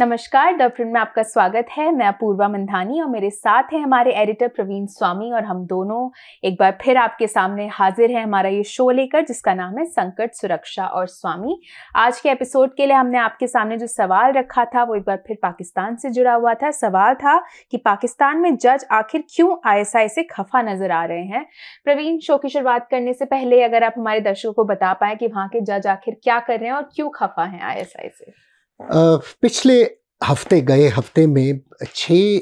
नमस्कार द दर्पण में आपका स्वागत है मैं अपूर्वा मंधानी और मेरे साथ हैं हमारे एडिटर प्रवीण स्वामी और हम दोनों एक बार फिर आपके सामने हाजिर हैं हमारा ये शो लेकर जिसका नाम है संकट सुरक्षा और स्वामी आज के एपिसोड के लिए हमने आपके सामने जो सवाल रखा था वो एक बार फिर पाकिस्तान से जुड़ा हुआ था सवाल था कि पाकिस्तान में जज आखिर क्यों आई से खफा नजर आ रहे हैं प्रवीण शो की शुरुआत करने से पहले अगर आप हमारे दर्शकों को बता पाए कि वहाँ के जज आखिर क्या कर रहे हैं और क्यों खफा हैं आई से पिछले हफ्ते गए हफ्ते में छह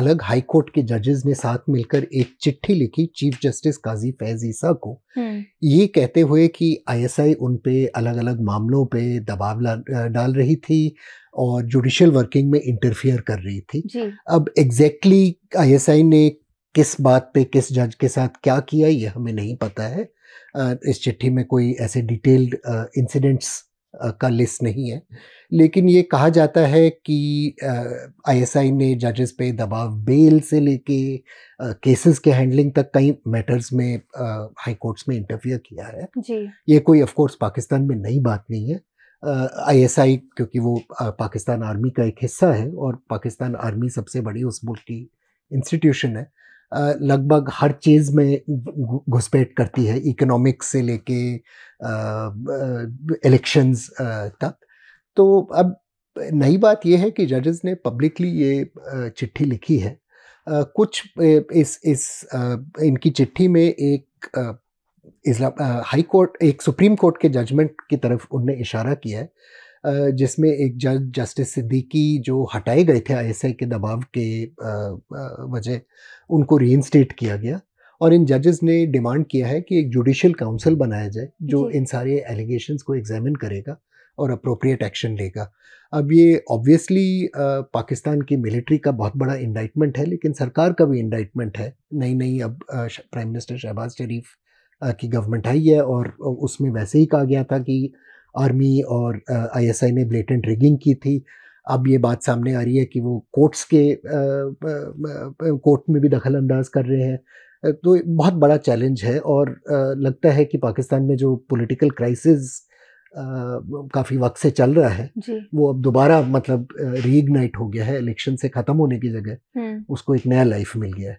अलग हाई कोर्ट के जजेस ने साथ मिलकर एक चिट्ठी लिखी चीफ जस्टिस काजी फैज ईसा को हम्म। ये कहते हुए कि आईएसआई उन पे अलग अलग मामलों पे दबाव डाल रही थी और जुडिशियल वर्किंग में इंटरफियर कर रही थी अब एग्जैक्टली exactly आईएसआई ने किस बात पे किस जज के साथ क्या किया ये हमें नहीं पता है इस चिट्ठी में कोई ऐसे डिटेल्ड इंसिडेंट्स का लिस्ट नहीं है लेकिन ये कहा जाता है कि आईएसआई ने जजेस पे दबाव बेल से लेके केसेस के हैंडलिंग तक कई मैटर्स में हाई कोर्ट्स में इंटरफियर किया है जी ये कोई ऑफ कोर्स पाकिस्तान में नई बात नहीं है आईएसआई क्योंकि वो पाकिस्तान आर्मी का एक हिस्सा है और पाकिस्तान आर्मी सबसे बड़ी उस मुल्क की इंस्टीट्यूशन है लगभग हर चीज़ में घुसपैठ करती है इकोनॉमिक्स से लेके इलेक्शंस तक तो अब नई बात यह है कि जजेस ने पब्लिकली ये चिट्ठी लिखी है कुछ इस इस इनकी चिट्ठी में एक इस्लाम हाई कोर्ट एक सुप्रीम कोर्ट के जजमेंट की तरफ उनने इशारा किया है जिसमें एक जज जस्टिस सिद्दीकी जो हटाए गए थे आई के दबाव के वजह उनको रीइंस्टेट किया गया और इन जजेस ने डिमांड किया है कि एक जुडिशल काउंसिल बनाया जाए जो इन सारे एलिगेशंस को एग्जामिन करेगा और अप्रोप्रिएट एक्शन लेगा अब ये ऑब्वियसली पाकिस्तान की मिलिट्री का बहुत बड़ा इंडाइटमेंट है लेकिन सरकार का भी इंडाइटमेंट है नहीं नहीं अब प्राइम मिनिस्टर शहबाज शरीफ की गवर्नमेंट आई है और उसमें वैसे ही कहा गया था कि आर्मी और आईएसआई ने ब्लेटेंट रिगिंग की थी अब ये बात सामने आ रही है कि वो कोर्ट्स के कोर्ट में भी दखल अंदाज कर रहे हैं तो बहुत बड़ा चैलेंज है और लगता है कि पाकिस्तान में जो पॉलिटिकल क्राइसिस काफ़ी वक्त से चल रहा है वो अब दोबारा मतलब रीइग्नाइट हो गया है इलेक्शन से ख़त्म होने की जगह हम्म। उसको एक नया लाइफ मिल गया है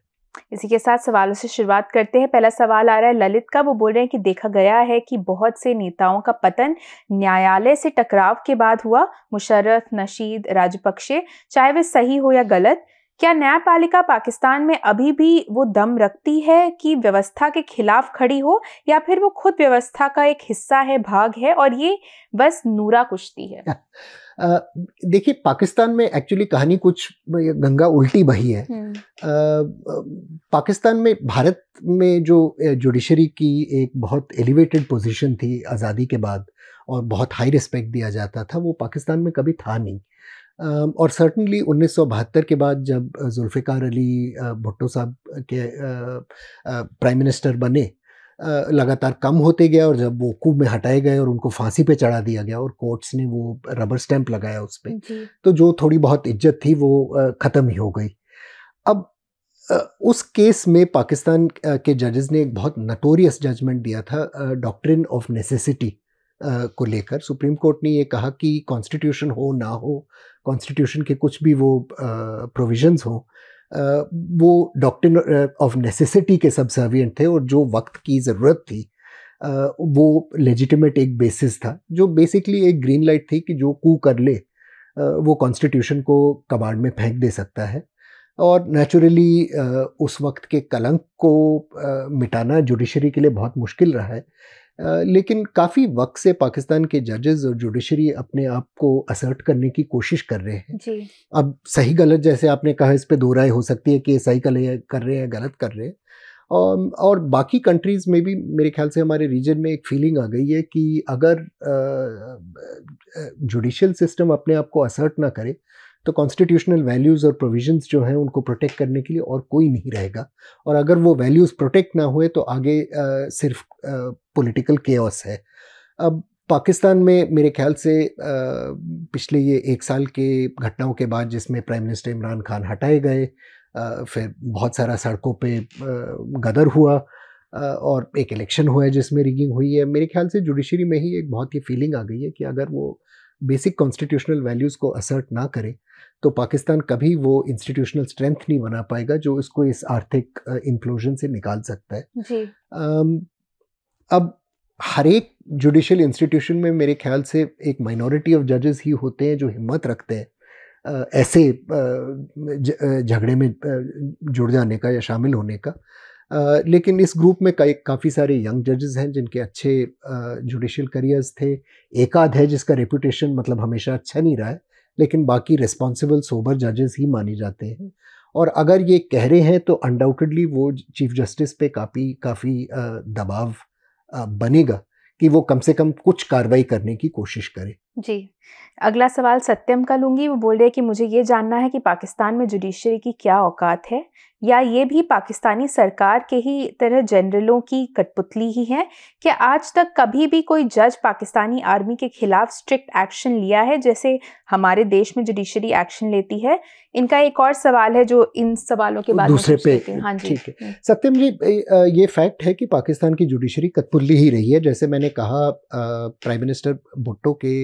इसी के साथ सवालों से शुरुआत करते हैं पहला सवाल आ रहा है ललित का वो बोल रहे हैं कि देखा गया है कि बहुत से नेताओं का पतन न्यायालय से टकराव के बाद हुआ मुशर्रफ नशीद राजपक्षे चाहे वे सही हो या गलत क्या न्यायपालिका पाकिस्तान में अभी भी वो दम रखती है कि व्यवस्था के खिलाफ खड़ी हो या फिर वो खुद व्यवस्था का एक हिस्सा है भाग है और ये बस नूरा कुश्ती है देखिए पाकिस्तान में एक्चुअली कहानी कुछ गंगा उल्टी बही है हम्म। पाकिस्तान में भारत में जो जुडिशरी की एक बहुत एलिवेटेड पोजीशन थी आज़ादी के बाद और बहुत हाई रिस्पेक्ट दिया जाता था वो पाकिस्तान में कभी था नहीं और सर्टनली उन्नीस के बाद जब जुल्फ़िकार अली भुट्टो साहब के प्राइम मिनिस्टर बने लगातार कम होते गया और जब वो खूब में हटाए गए और उनको फांसी पे चढ़ा दिया गया और कोर्ट्स ने वो रबर स्टैंप लगाया उस पर तो जो थोड़ी बहुत इज्जत थी वो ख़त्म ही हो गई अब उस केस में पाकिस्तान के जजेस ने एक बहुत नटोरियस जजमेंट दिया था डॉक्ट्रिन ऑफ नेसेसिटी को लेकर सुप्रीम कोर्ट ने ये कहा कि कॉन्स्टिट्यूशन हो ना हो कॉन्स्टिट्यूशन के कुछ भी वो प्रोविजंस हों वो डॉक्टर ऑफ नेसेसिटी के सबसर्वियंट थे और जो वक्त की ज़रूरत थी वो लेजिटिमेट एक बेसिस था जो बेसिकली एक ग्रीन लाइट थी कि जो कू कर ले वो कॉन्स्टिट्यूशन को कबाड़ में फेंक दे सकता है और नेचुरली उस वक्त के कलंक को मिटाना जुडिशरी के लिए बहुत मुश्किल रहा है लेकिन काफ़ी वक्त से पाकिस्तान के जजेस और जुडिशरी अपने आप को असर्ट करने की कोशिश कर रहे हैं जी। अब सही गलत जैसे आपने कहा इस पर दो राय हो सकती है कि सही कर रहे हैं गलत कर रहे हैं और, और बाकी कंट्रीज़ में भी मेरे ख्याल से हमारे रीजन में एक फीलिंग आ गई है कि अगर जुडिशल सिस्टम अपने आप को असर्ट ना करे तो कॉन्स्टिट्यूशनल वैल्यूज़ और प्रोविजंस जो हैं उनको प्रोटेक्ट करने के लिए और कोई नहीं रहेगा और अगर वो वैल्यूज़ प्रोटेक्ट ना हुए तो आगे आ, सिर्फ पॉलिटिकल केयस है अब पाकिस्तान में मेरे ख्याल से पिछले ये एक साल के घटनाओं के बाद जिसमें प्राइम मिनिस्टर इमरान खान हटाए गए फिर बहुत सारा सड़कों पे गदर हुआ और एक इलेक्शन हुआ है जिसमें रिगिंग हुई है मेरे ख्याल से जुडिशरी में ही एक बहुत ही फीलिंग आ गई है कि अगर वो बेसिक कॉन्स्टिट्यूशनल वैल्यूज़ को असर्ट ना करे तो पाकिस्तान कभी वो इंस्टीट्यूशनल स्ट्रेंथ नहीं बना पाएगा जो इसको इस आर्थिक इम्प्लोजन से निकाल सकता है जी। अब हर एक जुडिशल इंस्टीट्यूशन में मेरे ख्याल से एक माइनॉरिटी ऑफ जजेस ही होते हैं जो हिम्मत रखते हैं ऐसे झगड़े में जुड़ जाने का या शामिल होने का लेकिन इस ग्रुप में कई काफ़ी सारे यंग जजेस हैं जिनके अच्छे जुडिशियल करियर्स थे एकाध है जिसका रेपुटेशन मतलब हमेशा अच्छा नहीं रहा है लेकिन बाकी रिस्पॉन्सिबल सोबर जजेस ही माने जाते हैं और अगर ये कह रहे हैं तो अनडाउटडली वो चीफ जस्टिस पे काफ़ी काफ़ी दबाव बनेगा कि वो कम से कम कुछ कार्रवाई करने की कोशिश करे जी अगला सवाल सत्यम का लूंगी वो बोल रहे हैं कि मुझे ये जानना है कि पाकिस्तान में जुडिशरी की क्या औकात है या ये भी पाकिस्तानी सरकार के ही तरह जनरलों की कठपुतली ही है क्या आज तक कभी भी कोई जज पाकिस्तानी आर्मी के खिलाफ स्ट्रिक्ट एक्शन लिया है जैसे हमारे देश में जुडिशरी एक्शन लेती है इनका एक और सवाल है जो इन सवालों के बाद दूसरे पे हाँ जी ठीक है हम्म। सत्यम जी ये फैक्ट है कि पाकिस्तान की जुडिशरी कठपुतली ही रही है जैसे मैंने कहा प्राइम मिनिस्टर भुट्टो के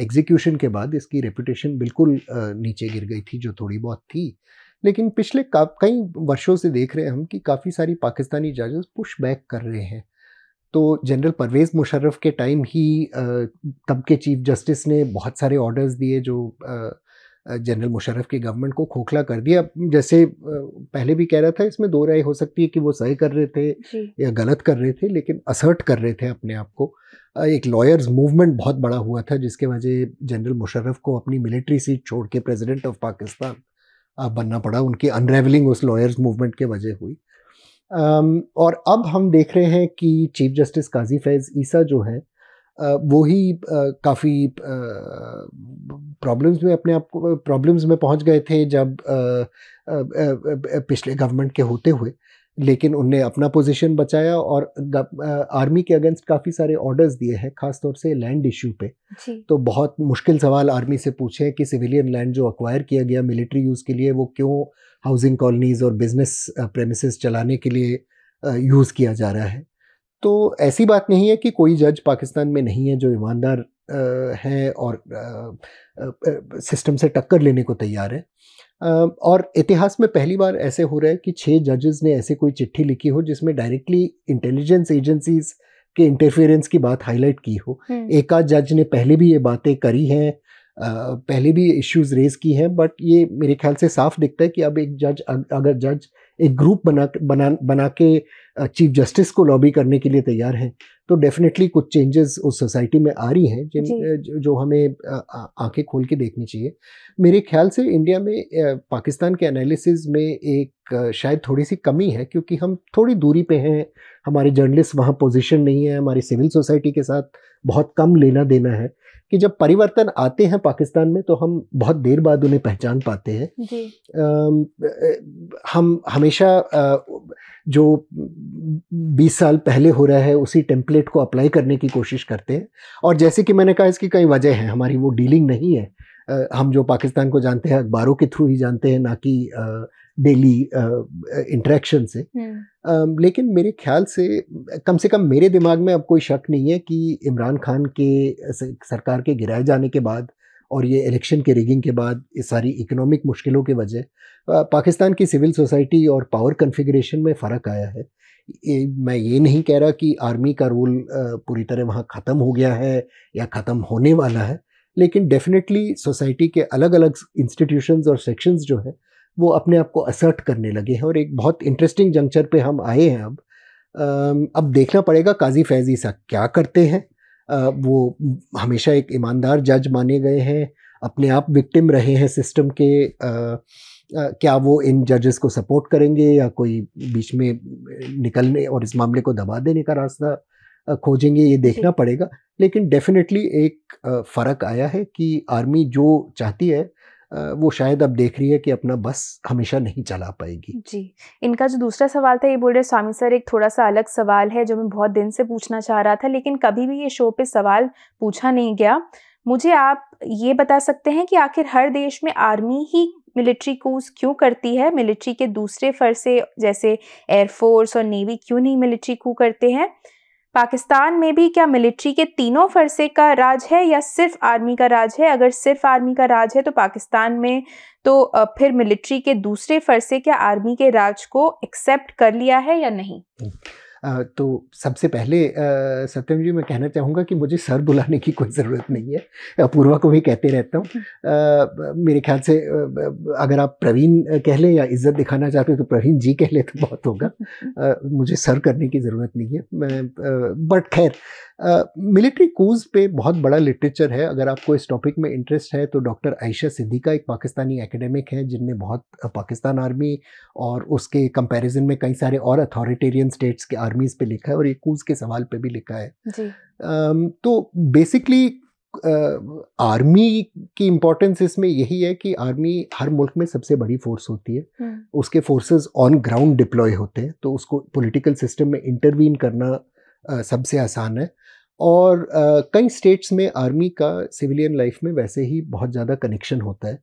एग्जीक्यूशन के बाद इसकी रेपुटेशन बिल्कुल नीचे गिर गई थी जो थोड़ी बहुत थी लेकिन पिछले कई वर्षों से देख रहे हैं हम कि काफ़ी सारी पाकिस्तानी जजेस पुश बैक कर रहे हैं तो जनरल परवेज़ मुशर्रफ के टाइम ही तब के चीफ जस्टिस ने बहुत सारे ऑर्डर्स दिए जो जनरल मुशर्रफ की गवर्नमेंट को खोखला कर दिया जैसे पहले भी कह रहा था इसमें दो राय हो सकती है कि वो सही कर रहे थे या गलत कर रहे थे लेकिन असर्ट कर रहे थे अपने आप को एक लॉयर्स मूवमेंट बहुत बड़ा हुआ था जिसके वजह जनरल मुशर्रफ को अपनी मिलिट्री सीट छोड़ के प्रेजिडेंट ऑफ पाकिस्तान बनना पड़ा उनकी अनरेवलिंग उस लॉयर्स मूवमेंट के वजह हुई और अब हम देख रहे हैं कि चीफ जस्टिस काजी फैज़ ईसा जो है वो ही काफ़ी प्रॉब्लम्स में अपने आप को प्रॉब्लम्स में पहुंच गए थे जब पिछले गवर्नमेंट के होते हुए लेकिन उनने अपना पोजीशन बचाया और आर्मी के अगेंस्ट काफ़ी सारे ऑर्डर्स दिए हैं खासतौर से लैंड इशू पे तो बहुत मुश्किल सवाल आर्मी से पूछे कि सिविलियन लैंड जो अक्वायर किया गया मिलिट्री यूज़ के लिए वो क्यों हाउसिंग कॉलोनीज़ और बिजनेस प्रेमिसेस चलाने के लिए यूज़ किया जा रहा है तो ऐसी बात नहीं है कि कोई जज पाकिस्तान में नहीं है जो ईमानदार है और सिस्टम से टक्कर लेने को तैयार है और इतिहास में पहली बार ऐसे हो रहा है कि छः जजेस ने ऐसे कोई चिट्ठी लिखी हो जिसमें डायरेक्टली इंटेलिजेंस एजेंसीज के इंटरफेरेंस की बात हाईलाइट की हो हम्म। एक आध जज ने पहले भी ये बातें करी हैं पहले भी इश्यूज रेज की हैं बट ये मेरे ख्याल से साफ दिखता है कि अब एक जज अगर जज एक ग्रुप बना बना बना के चीफ जस्टिस को लॉबी करने के लिए तैयार हैं तो डेफिनेटली कुछ चेंजेस उस सोसाइटी में आ रही हैं जिन जो हमें आंखें खोल के देखनी चाहिए मेरे ख्याल से इंडिया में पाकिस्तान के एनालिसिस में एक शायद थोड़ी सी कमी है क्योंकि हम थोड़ी दूरी पे हैं हमारे जर्नलिस्ट वहाँ पोजीशन नहीं है हमारी सिविल सोसाइटी के साथ बहुत कम लेना देना है कि जब परिवर्तन आते हैं पाकिस्तान में तो हम बहुत देर बाद उन्हें पहचान पाते हैं जी। आ, हम हमेशा आ, जो 20 साल पहले हो रहा है उसी टेम्पलेट को अप्लाई करने की कोशिश करते हैं और जैसे कि मैंने कहा इसकी कई वजह हैं हमारी वो डीलिंग नहीं है हम जो पाकिस्तान को जानते हैं अखबारों के थ्रू ही जानते हैं ना कि डेली इंटरेक्शन uh, uh, से hmm. um, लेकिन मेरे ख्याल से कम से कम मेरे दिमाग में अब कोई शक नहीं है कि इमरान खान के सरकार के गिराए जाने के बाद और ये इलेक्शन के रिगिंग के बाद ये सारी इकोनॉमिक मुश्किलों के वजह पाकिस्तान की सिविल सोसाइटी और पावर कन्फिग्रेशन में फ़र्क आया है मैं ये नहीं कह रहा कि आर्मी का रोल पूरी तरह वहाँ ख़त्म हो गया है या ख़त्म होने वाला है लेकिन डेफिनेटली सोसाइटी के अलग अलग इंस्टीट्यूशंस और सेक्शंस जो हैं वो अपने आप को असर्ट करने लगे हैं और एक बहुत इंटरेस्टिंग जंक्चर पे हम आए हैं अब अब देखना पड़ेगा काजी फैजी सा क्या करते हैं वो हमेशा एक ईमानदार जज माने गए हैं अपने आप विक्टिम रहे हैं सिस्टम के क्या वो इन जजेस को सपोर्ट करेंगे या कोई बीच में निकलने और इस मामले को दबा देने का रास्ता खोजेंगे ये देखना पड़ेगा लेकिन डेफिनेटली एक फ़र्क आया है कि आर्मी जो चाहती है वो शायद अब देख रही है कि अपना बस हमेशा नहीं चला पाएगी जी इनका जो दूसरा सवाल था ये बोल रहे स्वामी सर एक थोड़ा सा अलग सवाल है जो मैं बहुत दिन से पूछना चाह रहा था लेकिन कभी भी ये शो पे सवाल पूछा नहीं गया मुझे आप ये बता सकते हैं कि आखिर हर देश में आर्मी ही मिलिट्री कोर्स क्यों करती है मिलिट्री के दूसरे फरसे जैसे एयरफोर्स और नेवी क्यों नहीं मिलिट्री को करते हैं पाकिस्तान में भी क्या मिलिट्री के तीनों फरसे का राज है या सिर्फ आर्मी का राज है अगर सिर्फ आर्मी का राज है तो पाकिस्तान में तो फिर मिलिट्री के दूसरे फरसे क्या आर्मी के राज को एक्सेप्ट कर लिया है या नहीं तो सबसे पहले सत्यम जी मैं कहना चाहूँगा कि मुझे सर बुलाने की कोई ज़रूरत नहीं है पूर्वा को भी कहते रहता हूँ मेरे ख्याल से अगर आप प्रवीण कह लें या इज्जत दिखाना चाहते हो तो प्रवीण जी कह लें तो बहुत होगा मुझे सर करने की ज़रूरत नहीं है मैं बट खैर मिलिट्री कूज़ पे बहुत बड़ा लिटरेचर है अगर आपको इस टॉपिक में इंटरेस्ट है तो डॉक्टर आयशा सिद्दीका एक पाकिस्तानी एकेडमिक हैं जिनने बहुत पाकिस्तान आर्मी और उसके कंपैरिजन में कई सारे और अथॉरिटेरियन स्टेट्स के आर्मीज़ पे लिखा है और ये कोज के सवाल पे भी लिखा है जी। तो बेसिकली आर्मी की इम्पोर्टेंस इसमें यही है कि आर्मी हर मुल्क में सबसे बड़ी फोर्स होती है हम्म। उसके फोर्सेस ऑन ग्राउंड डिप्लॉय होते हैं तो उसको पॉलिटिकल सिस्टम में इंटरवीन करना सबसे आसान है और कई स्टेट्स में आर्मी का सिविलियन लाइफ में वैसे ही बहुत ज़्यादा कनेक्शन होता है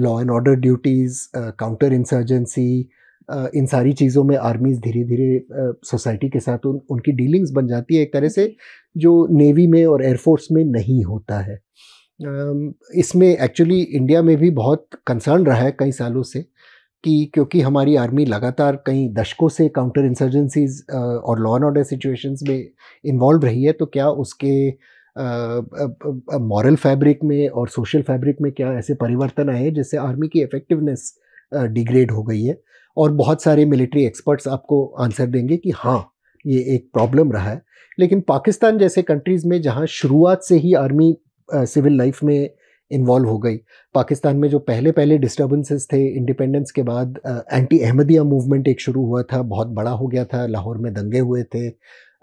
law and order duties counter insurgency इन सारी चीज़ों में आर्मीज़ धीरे धीरे सोसाइटी के साथ उन उनकी डीलिंग्स बन जाती है एक तरह से जो नेवी में और एयरफोर्स में नहीं होता है इसमें एक्चुअली इंडिया में भी बहुत कंसर्न रहा है कई सालों से कि क्योंकि हमारी आर्मी लगातार कई दशकों से काउंटर इंसर्जेंसीज और लॉ एंड ऑर्डर सिचुएशंस में इन्वॉल्व रही है तो क्या उसके मॉरल फैब्रिक में और सोशल फैब्रिक में क्या ऐसे परिवर्तन आए जिससे आर्मी की इफ़ेक्टिवनेस डिग्रेड हो गई है और बहुत सारे मिलिट्री एक्सपर्ट्स आपको आंसर देंगे कि हाँ ये एक प्रॉब्लम रहा है लेकिन पाकिस्तान जैसे कंट्रीज़ में जहाँ शुरुआत से ही आर्मी सिविल लाइफ में इन्वॉल्व हो गई पाकिस्तान में जो पहले पहले डिस्टर्बेंसेस थे इंडिपेंडेंस के बाद एंटी अहमदिया मूवमेंट एक शुरू हुआ था बहुत बड़ा हो गया था लाहौर में दंगे हुए थे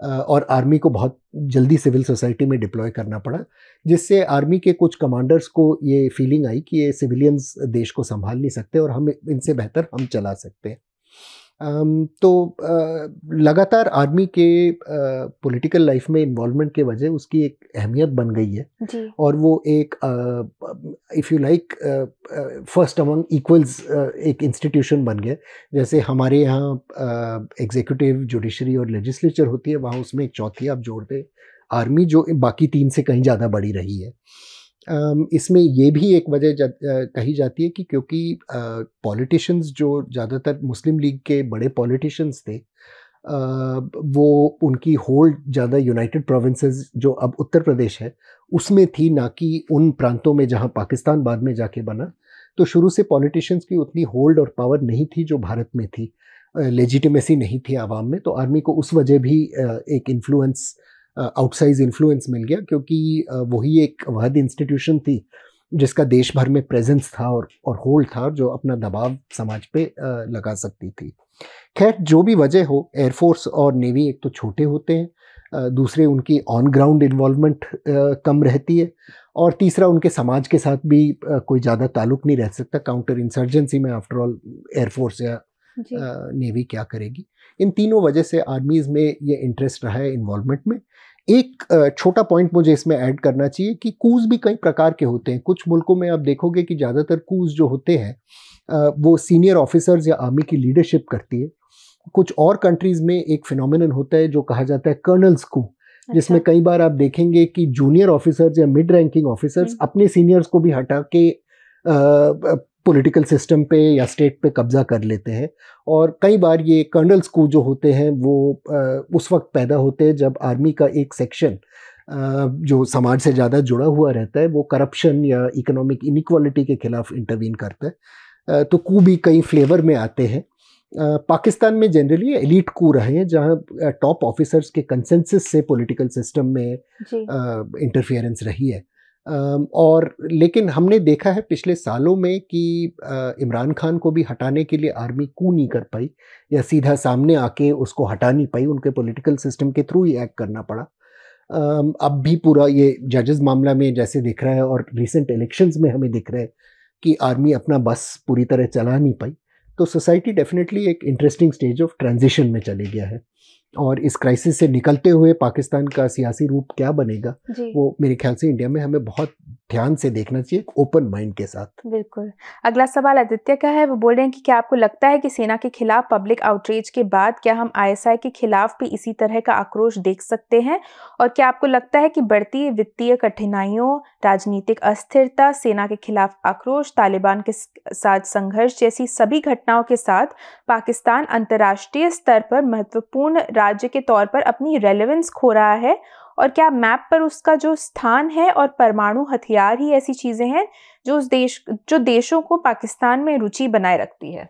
और आर्मी को बहुत जल्दी सिविल सोसाइटी में डिप्लॉय करना पड़ा जिससे आर्मी के कुछ कमांडर्स को ये फीलिंग आई कि ये सिविलियंस देश को संभाल नहीं सकते और हम इनसे बेहतर हम चला सकते हैं तो लगातार आर्मी के पॉलिटिकल लाइफ में इन्वॉल्वमेंट के वजह उसकी एक अहमियत बन गई है और वो एक if you like first among equals एक इंस्टीट्यूशन बन गया जैसे हमारे यहाँ एग्जीक्यूटिव जुडिशरी और लेजिस्लेचर होती है वहाँ उसमें एक चौथी आप जोड़ दें आर्मी जो बाकी तीन से कहीं ज़्यादा बड़ी रही है इसमें ये भी एक वजह जा, कही जाती है कि क्योंकि पॉलिटिशियंस जो ज़्यादातर मुस्लिम लीग के बड़े पॉलिटिशियंस थे वो उनकी होल्ड ज़्यादा यूनाइटेड प्रोविंसेस जो अब उत्तर प्रदेश है उसमें थी ना कि उन प्रांतों में जहाँ पाकिस्तान बाद में जाके बना तो शुरू से पॉलिटिशियंस की उतनी होल्ड और पावर नहीं थी जो भारत में थी लेजिटिमेसी नहीं थी आवाम में तो आर्मी को उस वजह भी एक इन्फ्लुएंस आउटसाइज इन्फ्लुएंस मिल गया क्योंकि वही एक वहद इंस्टीट्यूशन थी जिसका देश भर में प्रेजेंस था और और होल्ड था जो अपना दबाव समाज पे लगा सकती थी खैर जो भी वजह हो एयरफोर्स और नेवी एक तो छोटे होते हैं दूसरे उनकी ऑन ग्राउंड इन्वॉल्वमेंट कम रहती है और तीसरा उनके समाज के साथ भी कोई ज़्यादा ताल्लुक नहीं रह सकता काउंटर इंसर्जेंसी में आफ्टरऑल एयरफोर्स या नेवी क्या करेगी इन तीनों वजह से आर्मीज़ में ये इंटरेस्ट रहा है इन्वॉल्वमेंट में एक छोटा पॉइंट मुझे इसमें ऐड करना चाहिए कि कूज भी कई प्रकार के होते हैं कुछ मुल्कों में आप देखोगे कि ज़्यादातर कूज जो होते हैं वो सीनियर ऑफिसर्स या आर्मी की लीडरशिप करती है कुछ और कंट्रीज़ में एक फिनोमिनन होता है जो कहा जाता है कर्नल्स को अच्छा। जिसमें कई बार आप देखेंगे कि जूनियर ऑफिसर्स या मिड रैंकिंग ऑफिसर्स अपने सीनियर्स को भी हटा के पॉलिटिकल सिस्टम पे या स्टेट पे कब्जा कर लेते हैं और कई बार ये कर्नल्स को जो होते हैं वो उस वक्त पैदा होते हैं जब आर्मी का एक सेक्शन जो समाज से ज़्यादा जुड़ा हुआ रहता है वो करप्शन या इकोनॉमिक इनिक्वालिटी के खिलाफ इंटरवीन करता है तो कू भी कई फ्लेवर में आते हैं पाकिस्तान में जनरली एलिट कू रहे हैं जहाँ टॉप ऑफिसर्स के कंसेंसस से पॉलिटिकल सिस्टम में इंटरफियरेंस रही है और लेकिन हमने देखा है पिछले सालों में कि इमरान खान को भी हटाने के लिए आर्मी क्यों नहीं कर पाई या सीधा सामने आके उसको हटा नहीं पाई उनके पॉलिटिकल सिस्टम के थ्रू ही एक्ट करना पड़ा अब भी पूरा ये जजेस मामला में जैसे दिख रहा है और रिसेंट इलेक्शंस में हमें दिख रहा है कि आर्मी अपना बस पूरी तरह चला नहीं पाई तो सोसाइटी डेफिनेटली एक इंटरेस्टिंग स्टेज ऑफ ट्रांजिशन में चले गया है और इस क्राइसिस से निकलते हुए पाकिस्तान का सियासी रूप क्या बनेगा वो मेरे ख्याल से इंडिया में हमें बहुत ध्यान से देखना चाहिए ओपन माइंड के साथ बिल्कुल अगला सवाल आदित्य का है वो बोल रहे हैं कि क्या आपको लगता है कि सेना के खिलाफ पब्लिक आउटरीच के बाद क्या हम आईएसआई के खिलाफ भी इसी तरह का आक्रोश देख सकते हैं और क्या आपको लगता है कि बढ़ती वित्तीय कठिनाइयों राजनीतिक अस्थिरता सेना के खिलाफ आक्रोश तालिबान के साथ संघर्ष जैसी सभी घटनाओं के साथ पाकिस्तान अंतर्राष्ट्रीय स्तर पर महत्वपूर्ण राज्य के तौर पर अपनी रेलेवेंस खो रहा है और क्या मैप पर उसका जो स्थान है और परमाणु हथियार ही ऐसी चीज़ें हैं जो उस देश जो देशों को पाकिस्तान में रुचि बनाए रखती है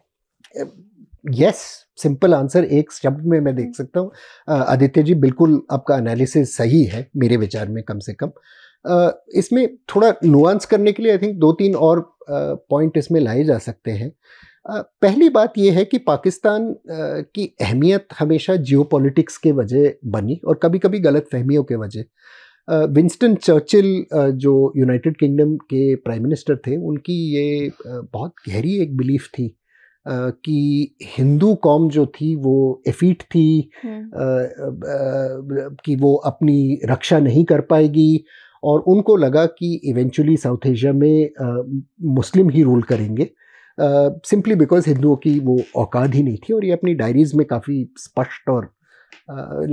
यस सिंपल आंसर एक शब्द में मैं देख हम्म। सकता हूँ आदित्य जी बिल्कुल आपका एनालिसिस सही है मेरे विचार में कम से कम इसमें थोड़ा नुआंस करने के लिए आई थिंक दो तीन और पॉइंट इसमें लाए जा सकते हैं पहली बात यह है कि पाकिस्तान की अहमियत हमेशा जियो के वजह बनी और कभी कभी गलत फहमियों के वजह विंस्टन चर्चिल जो यूनाइटेड किंगडम के प्राइम मिनिस्टर थे उनकी ये बहुत गहरी एक बिलीफ थी कि हिंदू कौम जो थी वो एफीट थी हम्म। कि वो अपनी रक्षा नहीं कर पाएगी और उनको लगा कि इवेंचुअली साउथ एशिया में मुस्लिम ही रूल करेंगे सिंपली बिकॉज हिंदुओं की वो औकात ही नहीं थी और ये अपनी डायरीज़ में काफ़ी स्पष्ट और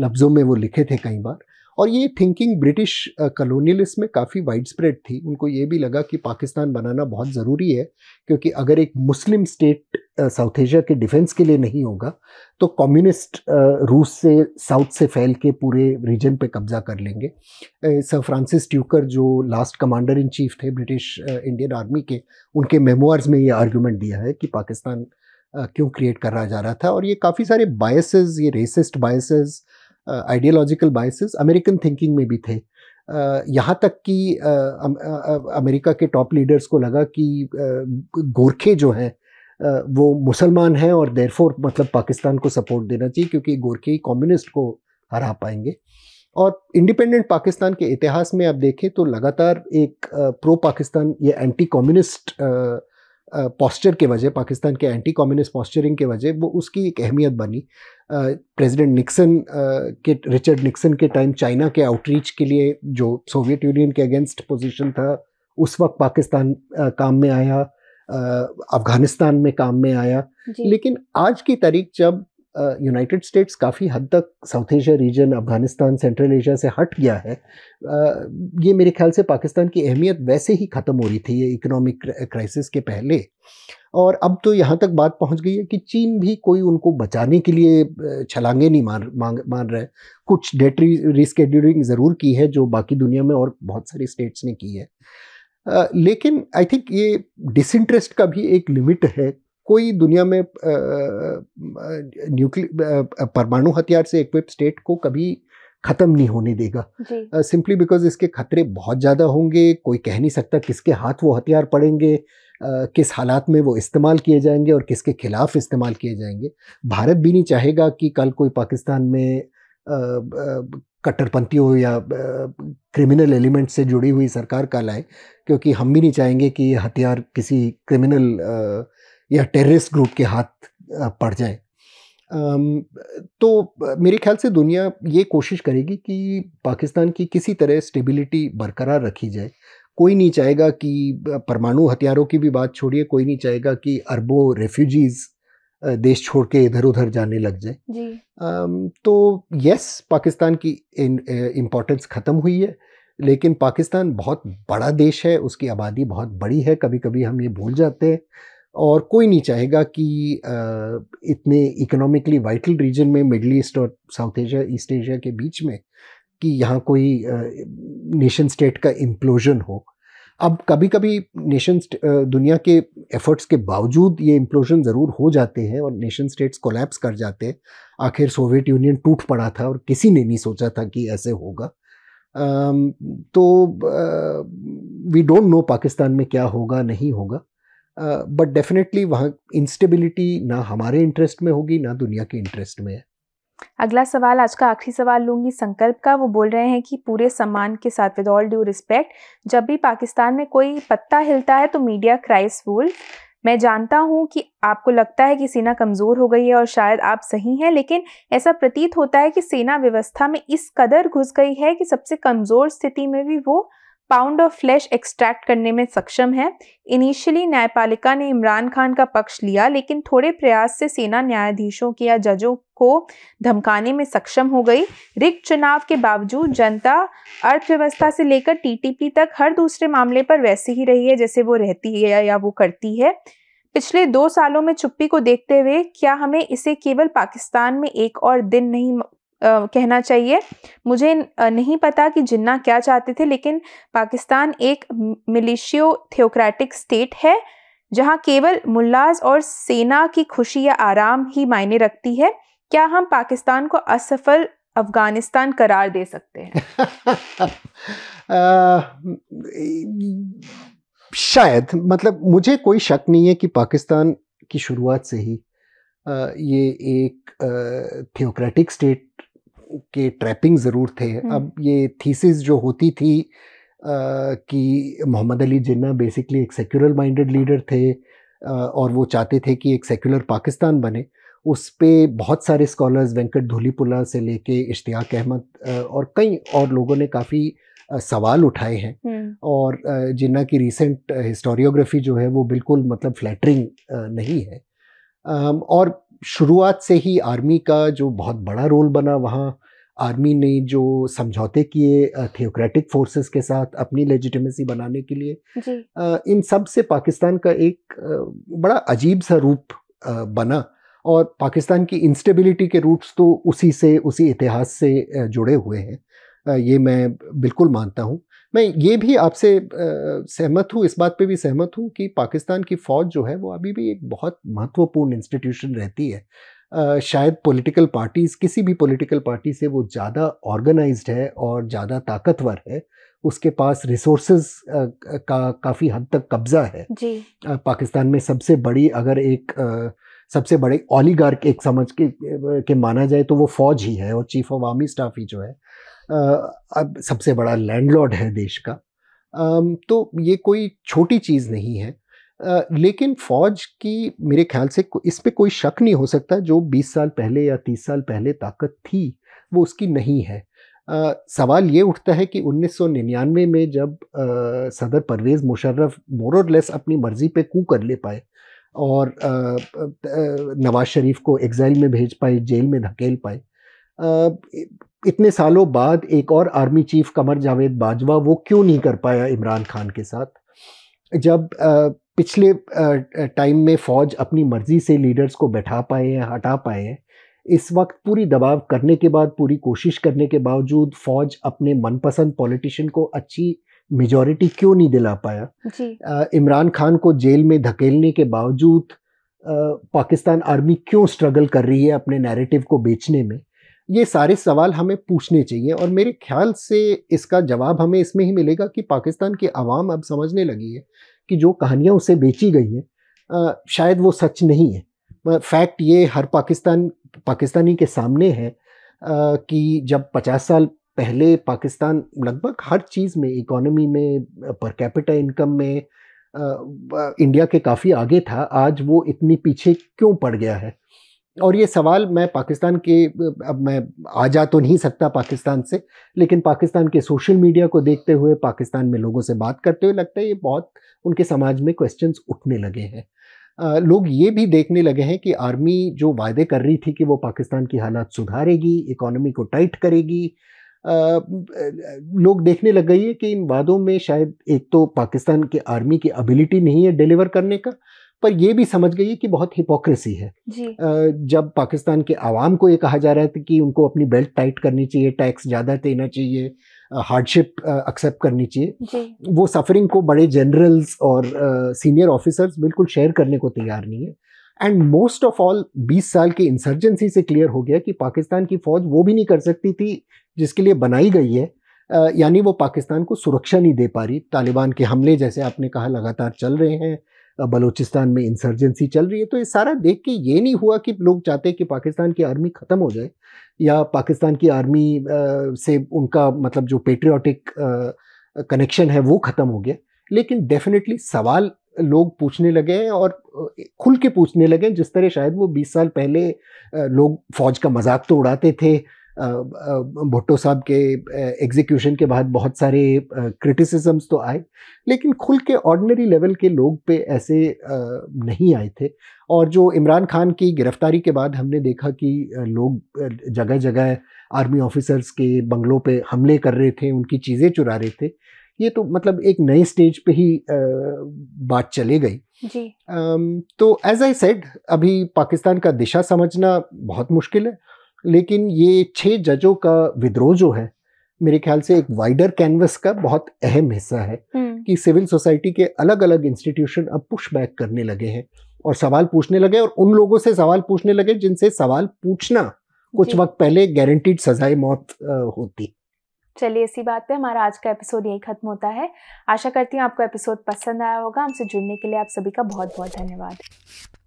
लफ्ज़ों में वो लिखे थे कई बार और ये थिंकिंग ब्रिटिश कॉलोनियलिस्ट में काफ़ी वाइड स्प्रेड थी उनको ये भी लगा कि पाकिस्तान बनाना बहुत ज़रूरी है क्योंकि अगर एक मुस्लिम स्टेट साउथ एशिया के डिफेंस के लिए नहीं होगा तो कम्युनिस्ट uh, रूस से साउथ से फैल के पूरे रीजन पे कब्जा कर लेंगे सर फ्रांसिस ट्यूकर जो लास्ट कमांडर इन चीफ थे ब्रिटिश इंडियन आर्मी के उनके मेमोर्स में ये आर्ग्यूमेंट दिया है कि पाकिस्तान uh, क्यों क्रिएट करा जा रहा था और ये काफ़ी सारे बायसेस ये racist biases ideological biases American thinking में भी थे uh, यहाँ तक कि uh, uh, अमेरिका के टॉप लीडर्स को लगा कि गोरखे जो हैं वो मुसलमान हैं और देरफोर मतलब पाकिस्तान को सपोर्ट देना चाहिए क्योंकि गोरखे ही कम्युनिस्ट को हरा पाएंगे और इंडिपेंडेंट पाकिस्तान के इतिहास में आप देखें तो लगातार एक प्रो पाकिस्तान या एंटी कम्युनिस्ट पॉस्चर के वजह पाकिस्तान के एंटी कम्युनिस्ट पॉस्चरिंग के वजह वो उसकी एक अहमियत बनी प्रेसिडेंट निक्सन के रिचर्ड निक्सन के टाइम चाइना के आउटरीच के लिए जो सोवियत यूनियन के अगेंस्ट पोजीशन था उस वक्त पाकिस्तान काम में आया अफगानिस्तान में काम में आया लेकिन आज की तारीख जब यूनाइटेड स्टेट्स काफ़ी हद तक South Asia region Afghanistan Central Asia से हट गया है ये मेरे ख्याल से पाकिस्तान की अहमियत वैसे ही ख़त्म हो रही थी ये इकोनॉमिक क्राइसिस के पहले और अब तो यहाँ तक बात पहुँच गई है कि चीन भी कोई उनको बचाने के लिए छलांगे नहीं मार मांग मान रहे कुछ डेट रिस्केड्यूलिंग ज़रूर की है जो बाकी दुनिया में और बहुत सारी स्टेट्स ने की है लेकिन आई थिंक ये डिसइंटरेस्ट का भी एक लिमिट है कोई दुनिया में न्यूक्लियर परमाणु हथियार से इक्विप स्टेट को कभी ख़त्म नहीं होने देगा सिंपली बिकॉज इसके खतरे बहुत ज़्यादा होंगे कोई कह नहीं सकता किसके हाथ वो हथियार पड़ेंगे Uh, किस हालात में वो इस्तेमाल किए जाएंगे और किसके खिलाफ इस्तेमाल किए जाएंगे भारत भी नहीं चाहेगा कि कल कोई पाकिस्तान में कट्टरपंथियों या क्रिमिनल एलिमेंट से जुड़ी हुई सरकार का लाए क्योंकि हम भी नहीं चाहेंगे कि ये हथियार किसी क्रिमिनल आ, या टेररिस्ट ग्रुप के हाथ पड़ जाए तो मेरे ख्याल से दुनिया ये कोशिश करेगी कि पाकिस्तान की किसी तरह स्टेबिलिटी बरकरार रखी जाए कोई नहीं चाहेगा कि परमाणु हथियारों की भी बात छोड़िए कोई नहीं चाहेगा कि अरबों रेफ्यूजीज़ देश छोड़ के इधर उधर जाने लग जाए जी। तो यस पाकिस्तान की इम्पोर्टेंस ख़त्म हुई है लेकिन पाकिस्तान बहुत बड़ा देश है उसकी आबादी बहुत बड़ी है कभी कभी हम ये भूल जाते हैं और कोई नहीं चाहेगा कि इतने इकोनॉमिकली वाइटल रीजन में मिडल ईस्ट और साउथ एशिया ईस्ट एशिया के बीच में कि यहाँ कोई नेशन स्टेट का इम्प्लोजन हो अब कभी कभी नेशन दुनिया के एफर्ट्स के बावजूद ये इम्प्लोजन ज़रूर हो जाते हैं और नेशन स्टेट्स कोलैप्स कर जाते हैं आखिर सोवियत यूनियन टूट पड़ा था और किसी ने नहीं सोचा था कि ऐसे होगा तो वी डोंट नो पाकिस्तान में क्या होगा नहीं होगा बट डेफिनेटली वहाँ इंस्टेबिलिटी ना हमारे इंटरेस्ट में होगी ना दुनिया के इंटरेस्ट में है अगला सवाल आज का आखिरी सवाल लूंगी संकल्प का वो बोल रहे हैं कि पूरे सम्मान के साथ विद ऑल ड्यू रिस्पेक्ट जब भी पाकिस्तान में कोई पत्ता हिलता है तो मीडिया क्राइस वूल मैं जानता हूं कि आपको लगता है कि सेना कमज़ोर हो गई है और शायद आप सही हैं लेकिन ऐसा प्रतीत होता है कि सेना व्यवस्था में इस कदर घुस गई है कि सबसे कमज़ोर स्थिति में भी वो पाउंड ऑफ फ्लैश एक्सट्रैक्ट करने में सक्षम है इनिशियली न्यायपालिका ने इमरान खान का पक्ष लिया लेकिन थोड़े प्रयास से सेना न्यायाधीशों के या जजों को धमकाने में सक्षम हो गई रिक्त चुनाव के बावजूद जनता अर्थव्यवस्था से लेकर टीटीपी तक हर दूसरे मामले पर वैसे ही रही है जैसे वो रहती है या वो करती है पिछले दो सालों में चुप्पी को देखते हुए क्या हमें इसे केवल पाकिस्तान में एक और दिन नहीं कहना चाहिए मुझे नहीं पता कि जिन्ना क्या चाहते थे लेकिन पाकिस्तान एक मिलिशियो थियोक्रेटिक स्टेट है जहां केवल मुल्लाज और सेना की खुशी या आराम ही मायने रखती है क्या हम पाकिस्तान को असफल अफगानिस्तान करार दे सकते हैं आ, शायद मतलब मुझे कोई शक नहीं है कि पाकिस्तान की शुरुआत से ही आ, ये एक थियोक्रेटिक स्टेट के ट्रैपिंग ज़रूर थे अब ये थीसिस जो होती थी आ, कि मोहम्मद अली जिन्ना बेसिकली एक सेक्युलर माइंडेड लीडर थे आ, और वो चाहते थे कि एक सेक्युलर पाकिस्तान बने उस पर बहुत सारे स्कॉलर्स वेंकट धूलीपुला से लेके इश्तियाक अहमद और कई और लोगों ने काफ़ी सवाल उठाए हैं और जिन्ना की रिसेंट हिस्टोरियोग्राफी जो है वो बिल्कुल मतलब फ्लैटरिंग नहीं है और शुरुआत से ही आर्मी का जो बहुत बड़ा रोल बना वहाँ आर्मी ने जो समझौते किए थियोक्रेटिक फोर्सेस के साथ अपनी लेजिटिमेसी बनाने के लिए इन सब से पाकिस्तान का एक बड़ा अजीब सा रूप बना और पाकिस्तान की इंस्टेबिलिटी के रूट्स तो उसी से उसी इतिहास से जुड़े हुए हैं ये मैं बिल्कुल मानता हूँ मैं ये भी आपसे सहमत हूँ इस बात पे भी सहमत हूँ कि पाकिस्तान की फ़ौज जो है वो अभी भी एक बहुत महत्वपूर्ण इंस्टीट्यूशन रहती है शायद पॉलिटिकल पार्टीज़ किसी भी पॉलिटिकल पार्टी से वो ज़्यादा ऑर्गेनाइज्ड है और ज़्यादा ताकतवर है उसके पास रिसोर्स का काफ़ी हद तक कब्ज़ा है जी पाकिस्तान में सबसे बड़ी अगर एक सबसे बड़े ऑलीगार्क एक समझ के के माना जाए तो वो फौज ही है और चीफ ऑफ आर्मी स्टाफ ही जो है अब सबसे बड़ा लैंडलॉर्ड है देश का तो ये कोई छोटी चीज़ नहीं है लेकिन फौज की मेरे ख्याल से इस पर कोई शक नहीं हो सकता जो 20 साल पहले या 30 साल पहले ताकत थी वो उसकी नहीं है आ, सवाल ये उठता है कि 1999 में जब आ, सदर परवेज़ मुशर्रफ मोरलेस अपनी मर्ज़ी पे कू कर ले पाए और नवाज शरीफ को एग्ज़ाइल में भेज पाए जेल में धकेल पाए आ, इतने सालों बाद एक और आर्मी चीफ कमर जावेद बाजवा वो क्यों नहीं कर पाया इमरान खान के साथ जब पिछले टाइम में फ़ौज अपनी मर्ज़ी से लीडर्स को बैठा पाए हैं हटा पाए हैं इस वक्त पूरी दबाव करने के बाद पूरी कोशिश करने के बावजूद फ़ौज अपने मनपसंद पॉलिटिशियन को अच्छी मेजॉरिटी क्यों नहीं दिला पाया इमरान खान को जेल में धकेलने के बावजूद पाकिस्तान आर्मी क्यों स्ट्रगल कर रही है अपने नैरेटिव को बेचने में ये सारे सवाल हमें पूछने चाहिए और मेरे ख्याल से इसका जवाब हमें इसमें ही मिलेगा कि पाकिस्तान की आवाम अब समझने लगी है कि जो कहानियाँ उसे बेची गई हैं शायद वो सच नहीं है फैक्ट ये हर पाकिस्तान पाकिस्तानी के सामने है कि जब 50 साल पहले पाकिस्तान लगभग हर चीज़ में इकोनॉमी में पर कैपिटल इनकम में इंडिया के काफ़ी आगे था आज वो इतनी पीछे क्यों पड़ गया है और ये सवाल मैं पाकिस्तान के अब मैं आ जा तो नहीं सकता पाकिस्तान से लेकिन पाकिस्तान के सोशल मीडिया को देखते हुए पाकिस्तान में लोगों से बात करते हुए लगता है ये बहुत उनके समाज में क्वेश्चंस उठने लगे हैं लोग ये भी देखने लगे हैं कि आर्मी जो वायदे कर रही थी कि वो पाकिस्तान की हालात सुधारेगी इकोनॉमी को टाइट करेगी आ, लोग देखने लग गई है कि इन वादों में शायद एक तो पाकिस्तान के आर्मी की एबिलिटी नहीं है डिलीवर करने का पर यह भी समझ गई कि बहुत हिपोक्रेसी है जी। जब पाकिस्तान के आवाम को ये कहा जा रहा था कि उनको अपनी बेल्ट टाइट करनी चाहिए टैक्स ज़्यादा देना चाहिए हार्डशिप एक्सेप्ट करनी चाहिए वो सफरिंग को बड़े जनरल्स और सीनियर ऑफिसर्स बिल्कुल शेयर करने को तैयार नहीं है एंड मोस्ट ऑफ ऑल 20 साल की इंसर्जेंसी से क्लियर हो गया कि पाकिस्तान की फ़ौज वो भी नहीं कर सकती थी जिसके लिए बनाई गई है यानी वो पाकिस्तान को सुरक्षा नहीं दे पा रही तालिबान के हमले जैसे आपने कहा लगातार चल रहे हैं बलूचिस्तान में इंसर्जेंसी चल रही है तो ये सारा देख के ये नहीं हुआ कि लोग चाहते कि पाकिस्तान की आर्मी ख़त्म हो जाए या पाकिस्तान की आर्मी से उनका मतलब जो पेट्रियाटिक कनेक्शन है वो ख़त्म हो गया लेकिन डेफिनेटली सवाल लोग पूछने लगे हैं और खुल के पूछने लगे हैं जिस तरह शायद वो 20 साल पहले लोग फ़ौज का मजाक तो उड़ाते थे भुट्टो साहब के एग्जीक्यूशन के बाद बहुत सारे क्रिटिसिजम्स तो आए लेकिन खुल के ऑर्डनरी लेवल के लोग पे ऐसे नहीं आए थे और जो इमरान खान की गिरफ्तारी के बाद हमने देखा कि लोग जगह जगह आर्मी ऑफिसर्स के बंगलों पे हमले कर रहे थे उनकी चीज़ें चुरा रहे थे ये तो मतलब एक नए स्टेज पे ही आ, बात चले गई जी आ, तो एज आई सेड अभी पाकिस्तान का दिशा समझना बहुत मुश्किल है लेकिन ये छः जजों का विद्रोह जो है मेरे ख्याल से एक वाइडर कैनवस का बहुत अहम हिस्सा है हम्म। कि सिविल सोसाइटी के अलग अलग इंस्टीट्यूशन अब पुश बैक करने लगे हैं और सवाल पूछने लगे और उन लोगों से सवाल पूछने लगे जिनसे सवाल पूछना कुछ वक्त पहले गारंटीड सजाए मौत होती चलिए इसी बात पे हमारा आज का एपिसोड यही खत्म होता है आशा करती हूँ आपको एपिसोड पसंद आया होगा हमसे जुड़ने के लिए आप सभी का बहुत बहुत धन्यवाद